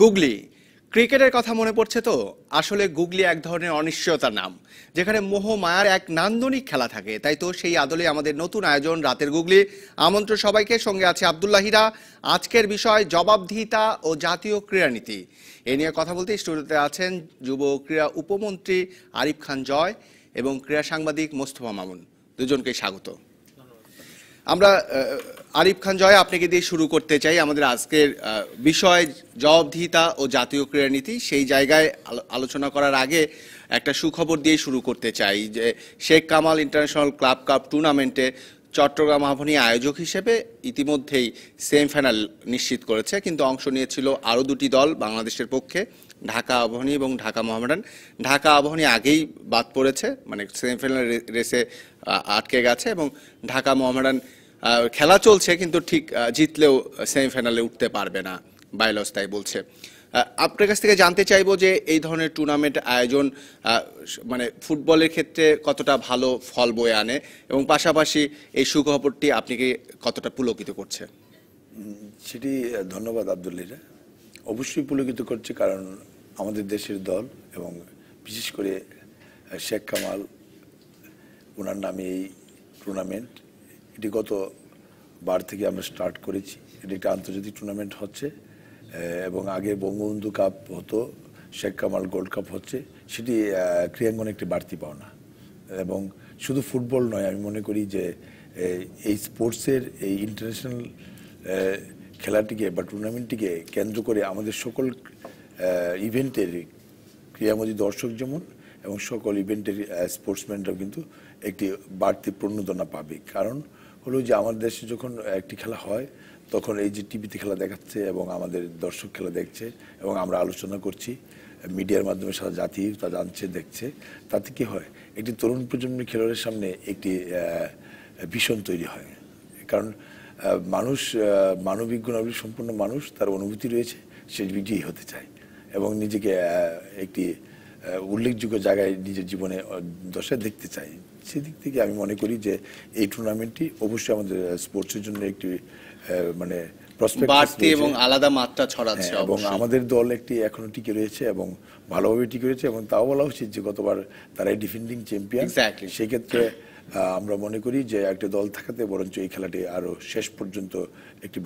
গুগলি ক্রিকেটের কথা মনে পড়ছে তো আসলে গুগলি এক ধরনের অনিশ্চয়তার নাম যেখানে মোহ মায়ার এক নান্দনিক খেলা থাকে তাই তো সেই আদলে আমাদের নতুন আয়োজন রাতের গুগলি আমন্ত্রণ সবাইকে সঙ্গে আছে আবদুল্লাহিরা আজকের বিষয় জবাবদিহিতা ও জাতীয় ক্রীড়ানীতি এ নিয়ে কথা বলতে স্টুডিওতে আছেন যুব ক্রীড়া উপমন্ত্রী আরিফ খান জয় এবং ক্রীড়া সাংবাদিক মোস্তফা মামুন দুজনকেই স্বাগত আমরা আরিফ খান জয় আপনাকে দিয়ে শুরু করতে চাই আমাদের আজকের বিষয় জবাবদিহিতা ও জাতীয় ক্রীড়ানীতি সেই জায়গায় আলোচনা করার আগে একটা সুখবর দিয়ে শুরু করতে চাই যে Sheikh Kamal international club cup টুর্নামেন্টে চট্টগ্রাম আহ্বানী আয়োজক হিসেবে ইতিমধ্যেই সেমিফাইনাল নিশ্চিত করেছে কিন্তু অংশ নিয়েছিল আরও দুটি দল বাংলাদেশের পক্ষে ঢাকা আবাহনী এবং ঢাকা মোহামেডান ঢাকা আবহনী আগেই বাদ পড়েছে মানে সেমিফাইনাল রেসে আটকে গেছে এবং ঢাকা মোহামেডান খেলা চলছে কিন্তু ঠিক জিতলেও সেমিফাইনালে উঠতে পারবে না বাইলস তাই বলছে আপনার কাছ থেকে জানতে চাইবো যে এই ধরনের টুর্নামেন্ট আয়োজন মানে ফুটবলের ক্ষেত্রে কতটা ভালো ফল বয়ে আনে এবং পাশাপাশি এই সুখবরটি কি কতটা পুলকিত করছে সেটি ধন্যবাদ আবদুল্লিরা অবশ্যই পুলকিত করছে কারণ আমাদের দেশের দল এবং বিশেষ করে শেখ কামাল ওনার নামে এই টুর্নামেন্ট এটি গত বার থেকে আমরা স্টার্ট করেছি এটি একটা আন্তর্জাতিক টুর্নামেন্ট হচ্ছে এবং আগে বঙ্গবন্ধু কাপ হতো শেখ কামাল গোল্ড কাপ হচ্ছে সেটি ক্রীড়াঙ্গনে একটি বাড়তি পাওনা এবং শুধু ফুটবল নয় আমি মনে করি যে এই স্পোর্টসের এই ইন্টারন্যাশনাল খেলাটিকে বা টুর্নামেন্টটিকে কেন্দ্র করে আমাদের সকল ইভেন্টের ক্রীড়ামোদী দর্শক যেমন এবং সকল ইভেন্টের স্পোর্টসম্যানরাও কিন্তু একটি বাড়তি প্রণোদনা পাবে কারণ হলো যে আমাদের দেশে যখন একটি খেলা হয় তখন এই যে টিভিতে খেলা দেখাচ্ছে এবং আমাদের দর্শক খেলা দেখছে এবং আমরা আলোচনা করছি মিডিয়ার মাধ্যমে সারা জাতি তা জানছে দেখছে তাতে কি হয় একটি তরুণ প্রজন্মের খেলোয়াড়ের সামনে একটি ভীষণ তৈরি হয় কারণ মানুষ মানবিক গুণাবলী সম্পূর্ণ মানুষ তার অনুভূতি রয়েছে সে বিজয়ী হতে চায় এবং নিজেকে একটি উল্লেখযোগ্য জায়গায় নিজের জীবনে দশায় দেখতে চাই সেদিক থেকে আমি মনে করি যে এই টুর্নামেন্টটি অবশ্যই আমাদের স্পোর্টসের জন্য একটি মানে বাড়তি এবং আলাদা মাত্রা ছড়াচ্ছে হ্যাঁ, এবং আমাদের দল একটি এখনো টিকে রয়েছে এবং ভালোভাবে টিকে রয়েছে এবং তাও বলা উচিত যে গতবার তারাই ডিফেন্ডিং চ্যাম্পিয়ন সেক্ষেত্রে আমরা মনে করি যে একটা দল থাকাতে বরঞ্চ এই খেলাটি আরো শেষ পর্যন্ত একটি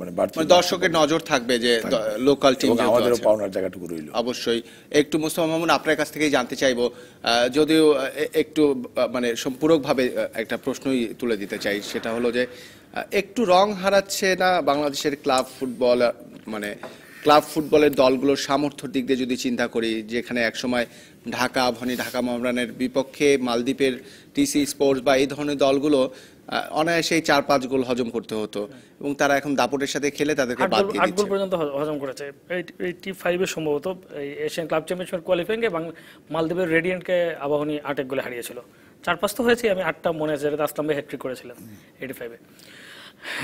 মানে, মানে দর্শকের নজর থাকবে যে লোকাল টিম আমাদেরও পাওনার জায়গাটুকু রইল অবশ্যই একটু মুস্তফা মামুন আপনার কাছ থেকেই জানতে চাইবো যদিও একটু মানে সম্পূরকভাবে একটা প্রশ্নই তুলে দিতে চাই সেটা হলো যে একটু রং হারাচ্ছে না বাংলাদেশের ক্লাব ফুটবল মানে ক্লাব ফুটবলের দলগুলোর সামর্থ্য দিক দিয়ে যদি চিন্তা করি যেখানে একসময় ঢাকা ভনি ঢাকা মোহামরানের বিপক্ষে মালদ্বীপের টিসি স্পোর্টস বা এই ধরনের দলগুলো অনায়াসেই চার পাঁচ গোল হজম করতে হতো এবং তারা এখন দাপটের সাথে খেলে তাদেরকে বাদ দিয়ে দিচ্ছে পর্যন্ত হজম করেছে এই টি ফাইভে সম্ভবত এই এশিয়ান ক্লাব চ্যাম্পিয়নশিপের কোয়ালিফাইংয়ে এবং মালদ্বীপের রেডিয়েন্টকে আবাহনী আটেক গোলে হারিয়েছিল চার পাঁচ তো হয়েছে আমি আটটা মনে আছে যেটা আসলাম হ্যাট্রিক করেছিলাম এইটি ফাইভে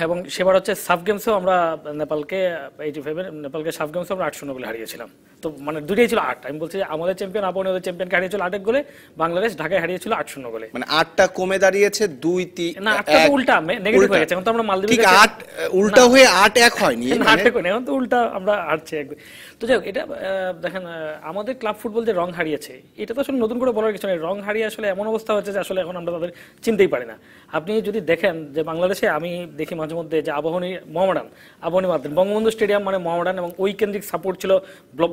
এবং সেবার হচ্ছে সাফ গেমসেও আমরা নেপালকে এইটি ফাইভের নেপালকে সাফ গেমসেও আমরা আট শূন্য গোলে হারিয়েছিলাম তো মানে দুটোই ছিল আট আমি বলছি যে আমাদের চ্যাম্পিয়ন আপনি ওদের চ্যাম্পিয়নকে হারিয়েছিল আট এক গোলে বাংলাদেশ ঢাকায় হারিয়েছিল আট শূন্য গোলে মানে আটটা কমে দাঁড়িয়েছে দুই তিন না আটটা তো উল্টা নেগেটিভ হয়ে গেছে এখন তো আমরা মালদ্বীপ ঠিক আট উল্টা হয়ে আট এক হয়নি আট মানে- এক এখন তো উল্টা আমরা হারছি এক তো যাই এটা দেখেন আমাদের ক্লাব ফুটবল যে রং হারিয়েছে এটা তো আসলে নতুন করে বলার কিছু নেই রং হারিয়ে আসলে এমন অবস্থা হচ্ছে যে আসলে এখন আমরা তাদের চিনতেই পারি না আপনি যদি দেখেন যে বাংলাদেশে আমি দেখি দেখি মাঝে মধ্যে যে আবহনী মহামডান আবহনী মাধ্যম বঙ্গবন্ধু স্টেডিয়াম মানে মহামডান এবং ওই কেন্দ্রিক সাপোর্ট ছিল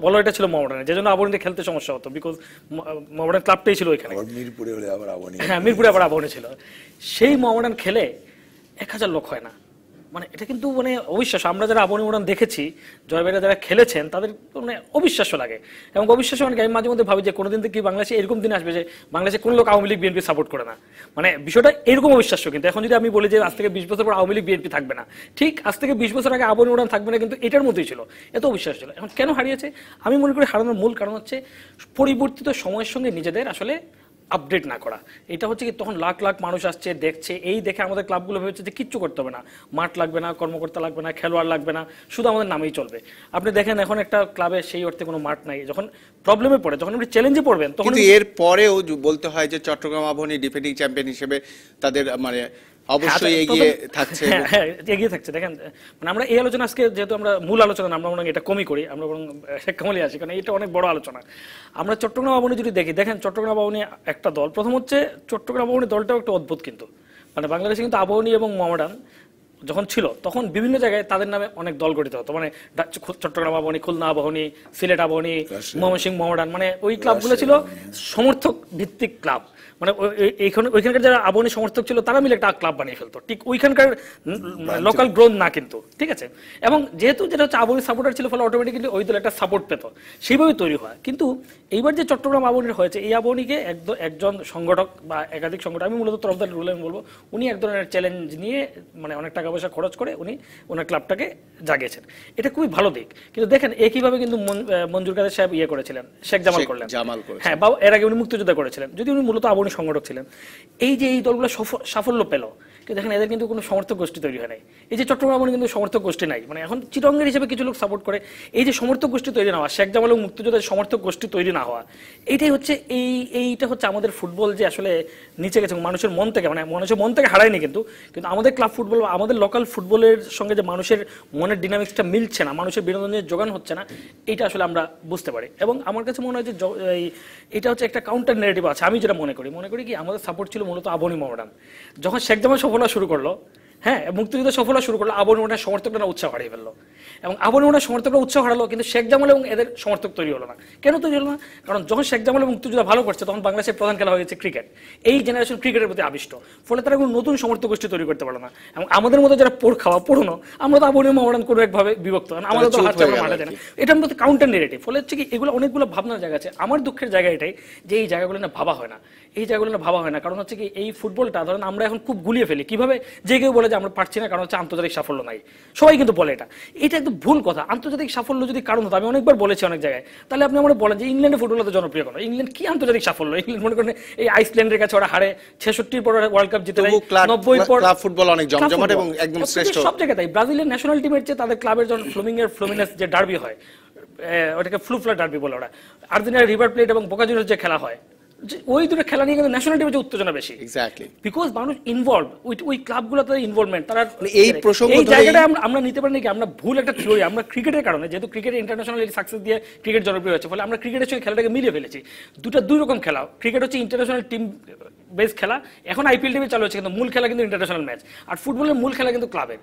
বলারটা ছিল মোহামডানের যে জন্য আবহনীতে খেলতে সমস্যা হতো বিকজ মহামডান ক্লাবটাই ছিল ওইখানে মিরপুরে আবার হ্যাঁ মিরপুরে আবার আবহনী ছিল সেই মহামডান খেলে এক হাজার লোক হয় না মানে এটা কিন্তু মানে অবিশ্বাস আমরা যারা আপনি উড়ান দেখেছি জয়বেরা যারা খেলেছেন তাদের মানে অবিশ্বাস্য লাগে এবং অবিশ্বাস্য মানে আমি মাঝে মধ্যে ভাবি যে কোনোদিন থেকে বাংলাদেশে এরকম দিন আসবে যে বাংলাদেশে কোনো লোক আওয়ামী লীগ বিএনপি সাপোর্ট করে না মানে বিষয়টা এরকম অবিশ্বাস্য কিন্তু এখন যদি আমি বলি যে আজ থেকে বিশ বছর পর আওয়ামী লীগ বিএনপি থাকবে না ঠিক আজ থেকে বিশ বছর আগে আপনি উড়ান থাকবে না কিন্তু এটার মধ্যেই ছিল এত অবিশ্বাস ছিল এখন কেন হারিয়েছে আমি মনে করি হারানোর মূল কারণ হচ্ছে পরিবর্তিত সময়ের সঙ্গে নিজেদের আসলে আপডেট না করা এটা হচ্ছে কি তখন লাখ লাখ মানুষ আসছে দেখছে এই দেখে আমাদের ক্লাবগুলো ভেবেছে যে কিচ্ছু করতে হবে না মাঠ লাগবে না কর্মকর্তা লাগবে না খেলোয়াড় লাগবে না শুধু আমাদের নামেই চলবে আপনি দেখেন এখন একটা ক্লাবে সেই অর্থে কোনো মাঠ নাই যখন প্রবলেমে পড়ে যখন আপনি চ্যালেঞ্জে পড়বেন তখন এর পরেও বলতে হয় যে চট্টগ্রাম আবহনী ডিফেন্ডিং চ্যাম্পিয়ন হিসেবে তাদের মানে অবশ্যই এগিয়ে থাকছে হ্যাঁ, হ্যাঁ, এগিয়ে থাকছে দেখেন মানে আমরা এই আলোচনা আজকে যেহেতু আমরা মূল আলোচনা আমরা বরং এটা কমই করি আমরা বরং কমলে আসি কারণ এটা অনেক বড় আলোচনা আমরা চট্টগ্রাম আবাহনী যদি দেখি দেখেন চট্টগ্রাম আবাহনী একটা দল প্রথম হচ্ছে চট্টগ্রাম আবাহনী দলটাও একটা অদ্ভুত কিন্তু মানে বাংলাদেশে কিন্তু আবাহনী এবং মোহামেডান যখন ছিল তখন বিভিন্ন জায়গায় তাদের নামে অনেক দল গঠিত হতো মানে চট্টগ্রাম আবাহনী খুলনা আবাহনী সিলেট আবাহনী ময়মনসিংহ মোহামেডান মানে ওই ক্লাবগুলো ছিল সমর্থক ভিত্তিক ক্লাব মানে ওইখানকার যারা আবহনী সমর্থক ছিল তারা মিলে একটা ক্লাব বানিয়ে ফেলতো ঠিক ওইখানকার লোকাল গ্রোথ না কিন্তু ঠিক আছে এবং যেহেতু যেটা হচ্ছে আবহনী সাপোর্টার ছিল ফলে অটোমেটিক্যালি ওই দল একটা সাপোর্ট পেত সেইভাবে তৈরি হয় কিন্তু এইবার যে চট্টগ্রাম আবহনীর হয়েছে এই আবনীকে একজন সংগঠক বা একাধিক সংগঠক আমি মূলত তরফদার রুল আমি বলবো উনি এক ধরনের চ্যালেঞ্জ নিয়ে মানে অনেক টাকা পয়সা খরচ করে উনি ওনার ক্লাবটাকে জাগিয়েছেন এটা খুবই ভালো দিক কিন্তু দেখেন একইভাবে কিন্তু মঞ্জুর কাদের সাহেব ইয়ে করেছিলেন শেখ জামাল করলেন হ্যাঁ বা এর আগে উনি মুক্তিযোদ্ধা করেছিলেন যদি উনি মূলত আবরণী সংগঠক ছিলেন এই যে এই দলগুলো সাফল্য পেল দেখেন এদের কিন্তু কোনো সমর্থক গোষ্ঠী তৈরি হয় নাই এই যে চট্টগ্রাম কিন্তু সমর্থক গোষ্ঠী নাই মানে এখন চিরঙ্গের হিসেবে কিছু লোক সাপোর্ট করে এই যে সমর্থক গোষ্ঠী তৈরি না হওয়া শেখ জামাল এবং মুক্তিযোদ্ধার সমর্থক গোষ্ঠী তৈরি না হওয়া এটাই হচ্ছে এই এইটা হচ্ছে আমাদের ফুটবল যে আসলে নিচে গেছে মানুষের মন থেকে মানে মানুষের মন থেকে হারায়নি কিন্তু কিন্তু আমাদের ক্লাব ফুটবল বা আমাদের লোকাল ফুটবলের সঙ্গে যে মানুষের মনের ডিনামিক্সটা মিলছে না মানুষের বিনোদনের যোগান হচ্ছে না এটা আসলে আমরা বুঝতে পারি এবং আমার কাছে মনে হয় যে এটা হচ্ছে একটা কাউন্টার নেগেটিভ আছে আমি যেটা মনে করি মনে করি কি আমাদের সাপোর্ট ছিল মূলত আবনী মোহরান যখন শেখ জামাল সফল শুরু করলো হ্যাঁ মুক্তিযুদ্ধ সফলতা শুরু করলো আবরণের সমর্থকরা উৎসাহ হারিয়ে ফেললো এবং আবুলমনের সমর্থকরা উৎসাহ হারালো কিন্তু শেখ জামাল এবং এদের সমর্থক তৈরি হলো না কেন তৈরি হলো না কারণ যখন শেখ জামাল এবং মুক্তিযোদ্ধা ভালো করছে তখন বাংলাদেশের প্রধান খেলা হয়ে গেছে ক্রিকেট এই জেনারেশন ক্রিকেটের প্রতি আবিষ্ট ফলে তারা কোনো নতুন সমর্থক গোষ্ঠী তৈরি করতে পারলো না এবং আমাদের মতো যারা পোড় খাওয়া পুরনো আমরা তো আবুল মহারান কোনো একভাবে বিভক্ত আমাদের তো হাত মারা যায় না এটা আমরা কাউন্টার নেগেটিভ ফলে হচ্ছে কি এগুলো অনেকগুলো ভাবনার জায়গা আছে আমার দুঃখের জায়গা এটাই যে এই জায়গাগুলো না ভাবা হয় না এই জায়গাগুলো না ভাবা হয় না কারণ হচ্ছে কি এই ফুটবলটা ধরেন আমরা এখন খুব গুলিয়ে ফেলি কিভাবে যে কেউ বলে যে আমরা পারছি না কারণ হচ্ছে আন্তর্জাতিক সাফল্য নাই সবাই কিন্তু বলে এটা এটা কিন্তু ভুল কথা আন্তর্জাতিক সাফল্য যদি কারণ হতো আমি অনেকবার বলেছি অনেক জায়গায় তাহলে আপনি আমার বলেন যে ইংল্যান্ডের ফুটবল তো জনপ্রিয় কেন ইংল্যান্ড কি আন্তর্জাতিক সাফল্য ইংল্যান্ড মনে করেন এই আইসল্যান্ডের কাছে ওরা হারে ছেষট্টির পর ওয়ার্ল্ড কাপ জিতে নব্বই পর ফুটবল অনেক জমজমাট এবং একদম শ্রেষ্ঠ সব জায়গায় তাই ব্রাজিলের ন্যাশনাল টিমের চেয়ে তাদের ক্লাবের যখন এর ফ্লোমিনাস যে ডার্বি হয় ওটাকে ফ্লুফ্লা ডার্বি বলে ওরা আর্জেন্টিনার রিভার প্লেট এবং বোকাজুনের যে খেলা হয় ওই দুটো খেলা নিয়ে কিন্তু ন্যাশনাল টিমে যে উত্তেজনা বেশি এক্স্যাক্টলি বিকজ মানুষ ইনভলভ ওই ওই ক্লাবগুলো তাদের ইনভলভমেন্ট তারা মানে এই প্রসঙ্গ এই জায়গাটা আমরা আমরা নিতে পারি নাকি আমরা ভুল একটা থিওরি আমরা ক্রিকেটের কারণে যেহেতু ক্রিকেট ইন্টারন্যাশনাল সাকসেস দিয়ে ক্রিকেট জনপ্রিয় হয়েছে ফলে আমরা ক্রিকেটের সঙ্গে খেলাটাকে মিলিয়ে ফেলেছি দুটো দুই রকম খেলা ক্রিকেট হচ্ছে ইন্টারন্যাশনাল টিম বেস খেলা এখন আইপিএল টিমে চালু হচ্ছে কিন্তু মূল খেলা কিন্তু ইন্টারন্যাশনাল ম্যাচ আর ফুটবলের মূল খেলা কিন্তু ক্লাবের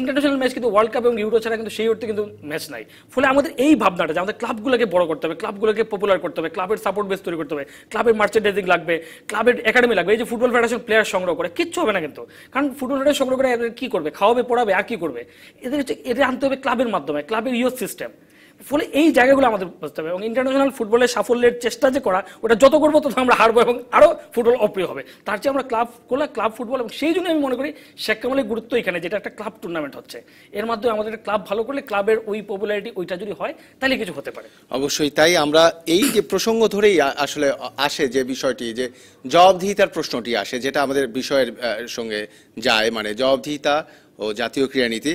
ইন্টারন্যাশনাল ম্যাচ কিন্তু ওয়ার্ল্ড কাপ এবং ইউরো ছাড়া কিন্তু সেই অর্থে কিন্তু ম্যাচ নাই ফলে আমাদের এই ভাবনাটা যে আমাদের ক্লাবগুলোকে বড় করতে হবে ক্লাবগুলোকে পপুলার করতে হবে ক্লাবের সাপোর্ট বেস তৈরি করতে হবে ক্লাবের মার্চেন্ডাইজিং লাগবে ক্লাবের একাডেমি লাগবে এই যে ফুটবল ফেডারেশন প্লেয়ার সংগ্রহ করে কিচ্ছু হবে না কিন্তু কারণ ফুটবল ফেডারেশন সংগ্রহ করে কি করবে খাওয়াবে পড়াবে আর কি করবে এদের হচ্ছে এটা আনতে হবে ক্লাবের মাধ্যমে ক্লাবের ইউথ সিস্টেম ফলে এই জায়গাগুলো আমাদের বুঝতে হবে এবং ইন্টারন্যাশনাল ফুটবলের সাফল্যের চেষ্টা যে করা ওটা যত করবো তত আমরা হারবো এবং আরও ফুটবল অপ্রিয় হবে তার চেয়ে আমরা ক্লাব করলে ক্লাব ফুটবল এবং সেই জন্য আমি মনে করি শেখ কামালের গুরুত্ব এখানে যেটা একটা ক্লাব টুর্নামেন্ট হচ্ছে এর মাধ্যমে আমাদের ক্লাব ভালো করলে ক্লাবের ওই পপুলারিটি ওইটা যদি হয় তাহলে কিছু হতে পারে অবশ্যই তাই আমরা এই যে প্রসঙ্গ ধরেই আসলে আসে যে বিষয়টি যে জবাবদিহিতার প্রশ্নটি আসে যেটা আমাদের বিষয়ের সঙ্গে যায় মানে জবাবদিহিতা ও জাতীয় ক্রীড়ানীতি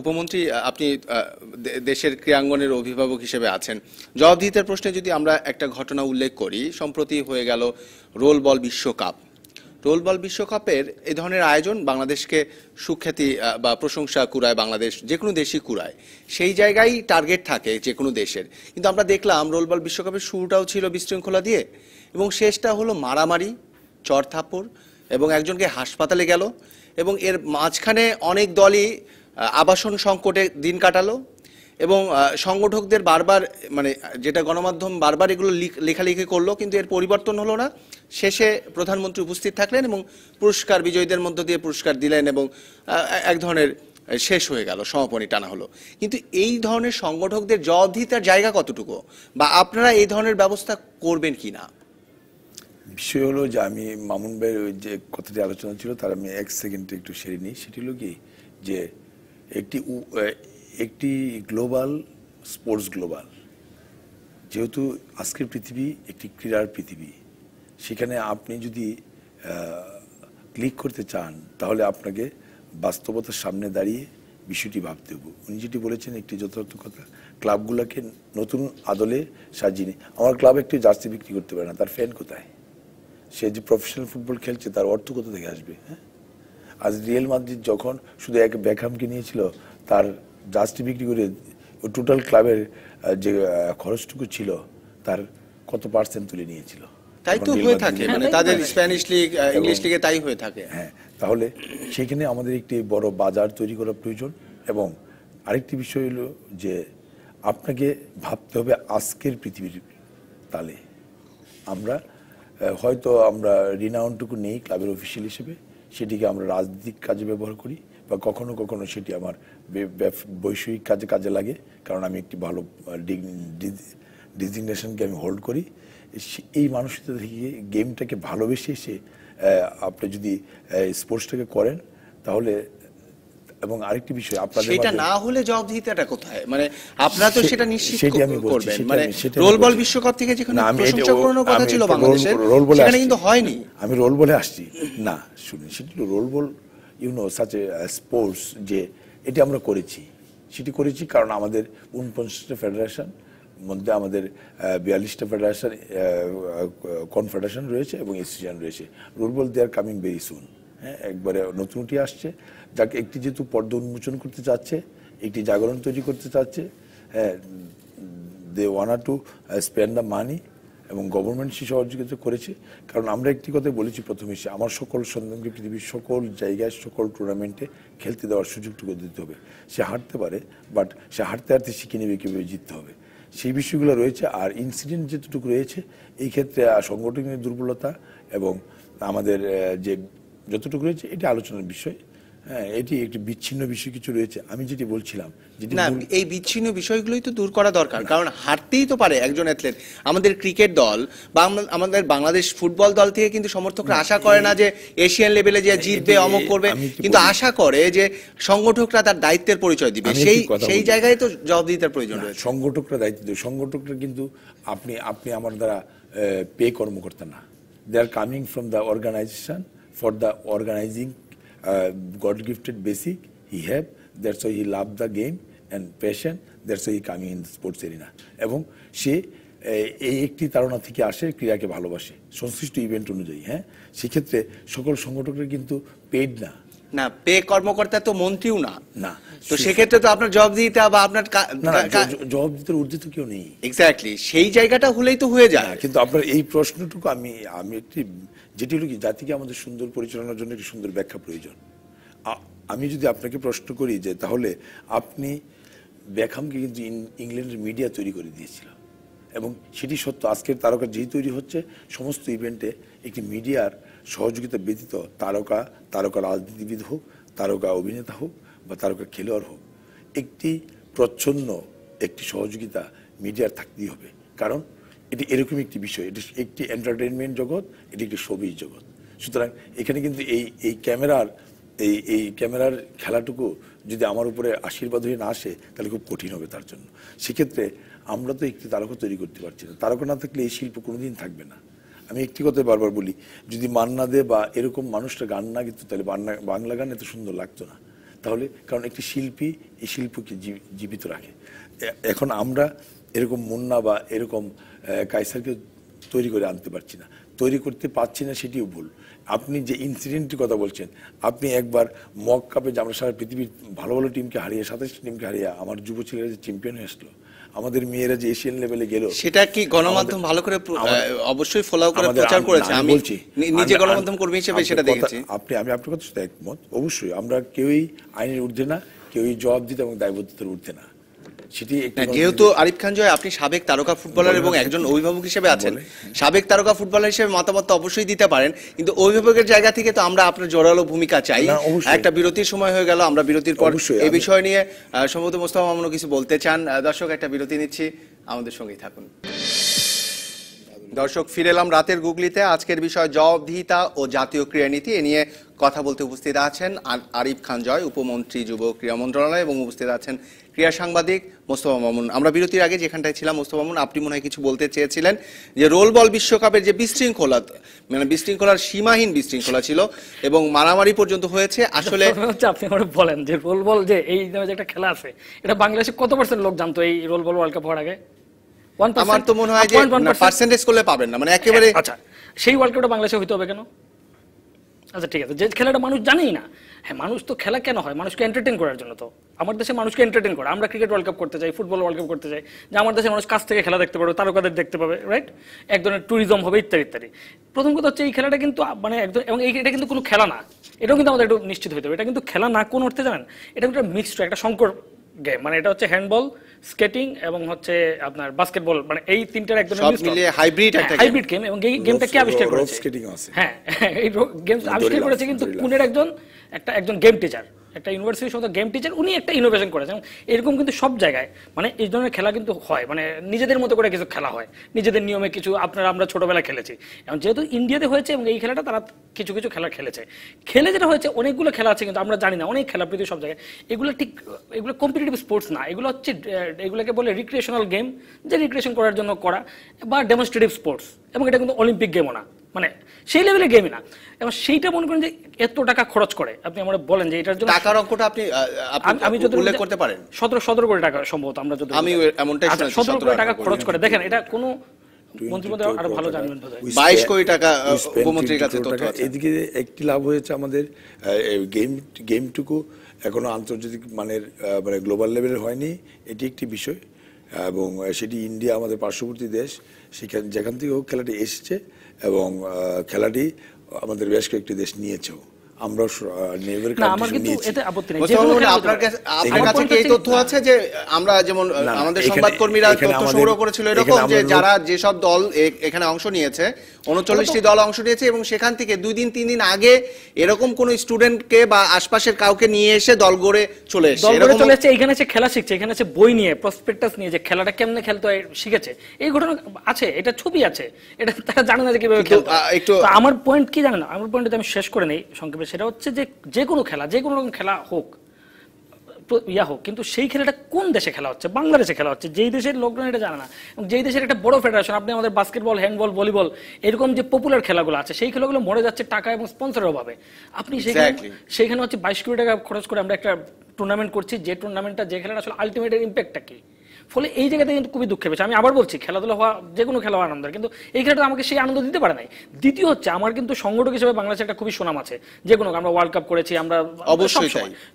উপমন্ত্রী আপনি দেশের ক্রীড়াঙ্গনের অভিভাবক হিসেবে আছেন জবাবদিহিতার প্রশ্নে যদি আমরা একটা ঘটনা উল্লেখ করি সম্প্রতি হয়ে গেল রোল বল বিশ্বকাপ রোল বল বিশ্বকাপের এ ধরনের আয়োজন বাংলাদেশকে সুখ্যাতি বা প্রশংসা কুড়ায় বাংলাদেশ যে কোনো দেশই কুড়ায় সেই জায়গায় টার্গেট থাকে যে কোনো দেশের কিন্তু আমরা দেখলাম রোল বল বিশ্বকাপের শুরুটাও ছিল বিশৃঙ্খলা দিয়ে এবং শেষটা হলো মারামারি চরথাপড় এবং একজনকে হাসপাতালে গেল এবং এর মাঝখানে অনেক দলই আবাসন সংকটে দিন কাটালো এবং সংগঠকদের বারবার মানে যেটা গণমাধ্যম বারবার এগুলো লেখালেখি করলো কিন্তু এর পরিবর্তন হলো না শেষে প্রধানমন্ত্রী উপস্থিত থাকলেন এবং পুরস্কার বিজয়ীদের মধ্য দিয়ে পুরস্কার দিলেন এবং এক ধরনের শেষ হয়ে গেল সমাপনী টানা হলো কিন্তু এই ধরনের সংগঠকদের জবাবদিহিতার জায়গা কতটুকু বা আপনারা এই ধরনের ব্যবস্থা করবেন কি না বিষয় হলো যে আমি মামুন ভাইয়ের ওই যে কথাটি আলোচনা ছিল তার আমি এক সেকেন্ডে একটু সেরে নিই সেটি হলো কি যে একটি একটি গ্লোবাল স্পোর্টস গ্লোবাল যেহেতু আজকের পৃথিবী একটি ক্রীড়ার পৃথিবী সেখানে আপনি যদি ক্লিক করতে চান তাহলে আপনাকে বাস্তবতার সামনে দাঁড়িয়ে বিষয়টি ভাবতে হবে উনি যেটি বলেছেন একটি যথার্থ কথা ক্লাবগুলোকে নতুন আদলে সাজিয়ে আমার ক্লাব একটি জার্সি বিক্রি করতে পারে না তার ফ্যান কোথায় সে যে প্রফেশনাল ফুটবল খেলছে তার অর্থ কোথা থেকে আসবে হ্যাঁ আজ রিয়েল মাদ্রিদ যখন শুধু এক ব্যাকহামকে নিয়েছিল তার জার্সি বিক্রি করে টোটাল ক্লাবের যে খরচটুকু ছিল তার কত পার্সেন্ট তুলে নিয়েছিল তাই তো হয়ে থাকে মানে তাদের স্প্যানিশ লিগ ইংলিশ লিগে তাই হয়ে থাকে হ্যাঁ তাহলে সেখানে আমাদের একটি বড় বাজার তৈরি করা প্রয়োজন এবং আরেকটি বিষয় হলো যে আপনাকে ভাবতে হবে আজকের পৃথিবীর তালে আমরা হয়তো আমরা রিনাউনটুকু নেই ক্লাবের অফিসিয়াল হিসেবে সেটিকে আমরা রাজনীতিক কাজে ব্যবহার করি বা কখনো কখনো সেটি আমার বৈষয়িক কাজে কাজে লাগে কারণ আমি একটি ভালো ডিজিগনেশনকে আমি হোল্ড করি এই মানসিকতা থেকে গেমটাকে ভালোবেসে সে আপনি যদি স্পোর্টসটাকে করেন তাহলে এবং আরেকটি বিষয় আপনাদের সেটা না হলে জবাবদিহিতাটা কোথায় মানে আপনারা তো সেটা নিশ্চিত করবেন মানে রোল বল বিশ্বকাপ থেকে যেখানে প্রশংসাপূর্ণ কথা ছিল বাংলাদেশের সেখানে কিন্তু হয়নি আমি রোল বলে আসছি না শুনুন সেটি roll ball you know such a sports যে এটি আমরা করেছি সেটি করেছি কারণ আমাদের উনপঞ্চাশটা ফেডারেশন মধ্যে আমাদের বিয়াল্লিশটা ফেডারেশন কনফেডারেশন রয়েছে এবং এসোসিয়েশন রয়েছে roll ball they are coming very soon একবারে নতুনটি আসছে যাকে একটি যেহেতু পর্দা উন্মোচন করতে চাচ্ছে একটি জাগরণ তৈরি করতে চাচ্ছে হ্যাঁ they wanna to spend the money এবং গভর্নমেন্ট সে সহযোগিতা করেছে কারণ আমরা একটি কথা বলেছি প্রথমে সে আমার সকল সন্তানকে পৃথিবীর সকল জায়গায় সকল টুর্নামেন্টে খেলতে দেওয়ার সুযোগটুকু দিতে হবে সে হারতে পারে বাট সে হারতে হারতে শিখে নেবে কীভাবে জিততে হবে সেই বিষয়গুলো রয়েছে আর ইনসিডেন্ট যেটুকু রয়েছে এই ক্ষেত্রে সংগঠনের দুর্বলতা এবং আমাদের যে যতটুকু রয়েছে এটা আলোচনার বিষয় হ্যাঁ এটি একটি বিচ্ছিন্ন বিষয় কিছু রয়েছে আমি যেটি বলছিলাম না এই বিচ্ছিন্ন বিষয়গুলোই তো দূর করা দরকার কারণ হারতেই তো পারে একজন অ্যাথলেট আমাদের ক্রিকেট দল বা আমাদের বাংলাদেশ ফুটবল দল থেকে কিন্তু সমর্থকরা আশা করে না যে এশিয়ান লেভেলে যে জিতবে অমক করবে কিন্তু আশা করে যে সংগঠকরা তার দায়িত্বের পরিচয় দিবে সেই সেই জায়গায় তো জবাবদিহিতার প্রয়োজন রয়েছে সংগঠকরা দায়িত্ব দেবে সংগঠকরা কিন্তু আপনি আপনি আমার দ্বারা পে কর্মকর্তা না they are coming from the organization for the organizing uh, God gifted basic he had. That's why he loved the game and passion. That's why he coming in the sports arena. এবং সে এই একটি তাড়না থেকে আসে ক্রীড়াকে ভালোবাসে সংশ্লিষ্ট event অনুযায়ী হ্যাঁ সেক্ষেত্রে সকল সংগঠকের কিন্তু পেড না না পে কর্মকর্তা তো মন্ত্রীও না না তো সেক্ষেত্রে তো আপনার জবাবদিহিতা বা আপনার জবাবদিহিতার ঊর্ধ্বে তো কেউ নেই এক্স্যাক্টলি সেই জায়গাটা হলেই তো হয়ে যায় কিন্তু আপনার এই প্রশ্নটুকু আমি আমি একটি যেটি হলো কি জাতিকে আমাদের সুন্দর পরিচালনার জন্য একটি সুন্দর ব্যাখ্যা প্রয়োজন আমি যদি আপনাকে প্রশ্ন করি যে তাহলে আপনি ব্যাখামকে কিন্তু ইংল্যান্ডের মিডিয়া তৈরি করে দিয়েছিল এবং সেটি সত্য আজকের তারকা যেই তৈরি হচ্ছে সমস্ত ইভেন্টে একটি মিডিয়ার সহযোগিতা ব্যতীত তারকা তারকা রাজনীতিবিদ হোক তারকা অভিনেতা হোক বা তারকা খেলোয়াড় হোক একটি প্রচ্ছন্ন একটি সহযোগিতা মিডিয়ার থাকতেই হবে কারণ এটি এরকম একটি বিষয় এটি একটি এন্টারটেনমেন্ট জগৎ এটি একটি সবিজ জগৎ সুতরাং এখানে কিন্তু এই এই ক্যামেরার এই এই ক্যামেরার খেলাটুকু যদি আমার উপরে আশীর্বাদ হয়ে না আসে তাহলে খুব কঠিন হবে তার জন্য সেক্ষেত্রে আমরা তো একটি তারকা তৈরি করতে পারছি না তারকা না থাকলে এই শিল্প কোনোদিন থাকবে না আমি একটি কথা বারবার বলি যদি মান্না দে বা এরকম মানুষটা গান না কিন্তু তাহলে বাংলা গান এত সুন্দর লাগতো না তাহলে কারণ একটি শিল্পী এই শিল্পকে জীবিত রাখে এখন আমরা এরকম মুন্না বা এরকম কাইসারকে তৈরি করে আনতে পারছি না তৈরি করতে পারছি না সেটিও ভুল আপনি যে ইনসিডেন্টের কথা বলছেন আপনি একবার মক কাপে যে আমরা সারা পৃথিবীর ভালো ভালো টিমকে হারিয়ে সাতাশ টিমকে হারিয়ে আমার যুব ছেলেরা যে চ্যাম্পিয়ন হয়ে আসলো আমাদের মেয়েরা যে এশিয়ান লেভেলে গেল সেটা কি গণমাধ্যম ভালো করে অবশ্যই ফলো করে প্রচার করেছে আমি বলছি নিজে গণমাধ্যম কর্মী হিসেবে সেটা দেখেছি আপনি আমি আপনার কথা একমত অবশ্যই আমরা কেউই আইনের ঊর্ধ্বে না কেউই জবাব দিতে এবং দায়বদ্ধতার ঊর্ধ্বে না সেটি হ্যাঁ, যেহেতু আরিফ খান জয় আপনি সাবেক তারকা ফুটবলার এবং একজন অভিভাবক হিসেবে আছেন সাবেক তারকা ফুটবলার হিসেবে মতামত অবশ্যই দিতে পারেন কিন্তু অভিভাবকের জায়গা থেকে তো আমরা আপনার জোরালো ভূমিকা চাই একটা বিরতির সময় হয়ে গেল আমরা বিরতির পর এই বিষয় নিয়ে সম্ভবত মোস্তফা মামুন কিছু বলতে চান দর্শক একটা বিরতি নিচ্ছি আমাদের সঙ্গেই থাকুন দর্শক ফিরে এলাম রাতের গুগলিতে আজকের বিষয় জবাবদিহিতা ও জাতীয় ক্রিয়ানীতি এ নিয়ে কথা বলতে উপস্থিত আছেন আরিফ খান জয় উপমন্ত্রী যুব ক্রীড়া মন্ত্রণালয় এবং উপস্থিত আছেন ক্রীড়া সাংবাদিক মোস্তফা মামুন আমরা বিরতির আগে যেখানটায় ছিলাম মোস্তফা মামুন আপনি মনে হয় কিছু বলতে চেয়েছিলেন যে রোল বল বিশ্বকাপের যে বিশৃঙ্খলা মানে বিশৃঙ্খলার সীমাহীন বিশৃঙ্খলা ছিল এবং মারামারি পর্যন্ত হয়েছে আসলে আচ্ছা, আপনি বলেন যে রোল বল যে এই যে একটা খেলা আছে এটা বাংলাদেশে কত পার্সেন্ট লোক জানতো এই রোল বল ওয়ার্ল্ড কাপ হওয়ার আগে আমার তো মনে হয় যে পার্সেন্টেজ করলে পাবেন না মানে একেবারে আচ্ছা সেই ওয়ার্ল্ড কাপটা বাংলাদেশে হইতে হবে কেন আচ্ছা ঠিক আছে যে খেলাটা মানুষ জানেই না হ্যাঁ মানুষ তো খেলা কেন হয় মানুষকে এন্টারটেন করার জন্য তো আমার দেশে মানুষকে এন্টারটেন করে আমরা ক্রিকেট ওয়ার্ল্ড কাপ করতে চাই ফুটবল ওয়ার্ল্ড কাপ করতে চাই যে আমার দেশে মানুষ কাছ থেকে খেলা দেখতে পাবে তারকাদের দেখতে পাবে রাইট এক ধরনের ট্যুরিজম হবে ইত্যাদি ইত্যাদি প্রথম কথা হচ্ছে এই খেলাটা কিন্তু মানে একদম এবং এটা কিন্তু কোনো খেলা না এটাও কিন্তু আমাদের একটু নিশ্চিত হইতে হবে এটা কিন্তু খেলা না কোন অর্থে জানেন এটা একটা মিক্সড একটা শঙ্কর গেম মানে এটা হচ্ছে হ্যান্ডবল স্কেটিং এবং হচ্ছে আপনার বাস্কেটবল মানে এই তিনটার একদম সব মিলে হাইব্রিড হ্যাঁ, একটা হাইব্রিড গেম এবং গেমটা কে আবিষ্কার করেছে স্কেটিং আছে হ্যাঁ এই গেম আবিষ্কার করেছে কিন্তু পুনের একজন একটা একজন গেম টিচার একটা ইউনিভার্সিটির সমস্ত গেম টিচার উনি একটা ইনোভেশন করেছেন এরকম কিন্তু সব জায়গায় মানে এই ধরনের খেলা কিন্তু হয় মানে নিজেদের মতো করে কিছু খেলা হয় নিজেদের নিয়মে কিছু আপনারা আমরা ছোটোবেলা খেলেছি এবং যেহেতু ইন্ডিয়াতে হয়েছে এবং এই খেলাটা তারা কিছু কিছু খেলা খেলেছে খেলে যেটা হয়েছে অনেকগুলো খেলা আছে কিন্তু আমরা জানি না অনেক খেলা পৃথিবীর সব জায়গায় এগুলো ঠিক এগুলো কম্পিটিটিভ স্পোর্টস না এগুলো হচ্ছে এগুলোকে বলে রিক্রিয়েশনাল গেম যে রিক্রিয়েশন করার জন্য করা বা ডেমনস্ট্রেটিভ স্পোর্টস এবং এটা কিন্তু অলিম্পিক গেমও না মানে সেই লেভেলে গেম না এবং সেইটা মনে করেন যে এত টাকা খরচ করে আপনি আমরা বলেন যে এটার জন্য টাকার অঙ্কটা আপনি আমি যদি উল্লেখ করতে পারেন 17 17 কোটি টাকা সম্ভবত আমরা যদি আমি এমনটাই আচ্ছা, শুনেছি 17 কোটি টাকা খরচ করে দেখেন এটা কোনো মন্ত্রীমন্ত্রী আরো ভালো জানবেন 22 কোটি টাকা উপমন্ত্রীর কাছে তথ্য আছে এদিকে একটি লাভ হয়েছে আমাদের গেম গেমটুকু এখনো আন্তর্জাতিক মানের মানে গ্লোবাল লেভেলে হয়নি এটি একটি বিষয় এবং সেটি ইন্ডিয়া আমাদের পার্শ্ববর্তী দেশ সেখান যেখান থেকে হোক খেলাটি এসেছে এবং খেলাটি আমাদের বেশ কয়েকটি দেশ নিয়েছেও আমরা নেভার আমার কিন্তু আপনার কাছে আপনার কাছে কি এই তথ্য আছে যে আমরা যেমন আমাদের সংবাদকর্মীরা তথ্য সংগ্রহ করেছিল এরকম যে যারা যেসব দল এখানে অংশ নিয়েছে উনচল্লিশটি দল অংশ নিয়েছে এবং সেখান থেকে দুই দিন তিন দিন আগে এরকম কোন স্টুডেন্টকে বা আশপাশের কাউকে নিয়ে এসে দল গড়ে চলে এসেছে চলে এসেছে এখানে সে খেলা শিখছে এখানে সে বই নিয়ে প্রসপেক্টাস নিয়ে যে খেলাটা কেমনে খেলতে হয় শিখেছে এই ঘটনা আছে এটা ছবি আছে এটা তারা জানে না যে কিভাবে একটু আমার পয়েন্ট কি জানে না আমার পয়েন্ট আমি শেষ করে নেই সংক্ষেপে সেটা হচ্ছে যে যে কোনো খেলা যে কোনো রকম খেলা হোক ইয়া হোক কিন্তু সেই খেলাটা কোন দেশে খেলা হচ্ছে বাংলাদেশে খেলা হচ্ছে যেই দেশের লোকজন এটা জানে না এবং যেই দেশের একটা বড় ফেডারেশন আপনি আমাদের বাস্কেটবল হ্যান্ডবল ভলিবল এরকম যে পপুলার খেলাগুলো আছে সেই খেলাগুলো মরে যাচ্ছে টাকা এবং স্পন্সরের অভাবে আপনি সেখানে সেখানে হচ্ছে বাইশ কোটি টাকা খরচ করে আমরা একটা টুর্নামেন্ট করছি যে টুর্নামেন্টটা যে খেলাটা আসলে আলটিমেটের ইম্প্যাক্টটা কি ফলে এই জায়গাতে কিন্তু খুবই দুঃখের বিষয় আমি আবার বলছি খেলাধুলা হওয়া যে কোনো খেলা আনন্দ কিন্তু এই খেলাটা আমাকে সেই আনন্দ দিতে পারে নাই দ্বিতীয় হচ্ছে আমার কিন্তু সংগঠক হিসেবে বাংলাদেশে একটা খুবই সুনাম আছে যে কোনো আমরা ওয়ার্ল্ড কাপ করেছি আমরা অবশ্যই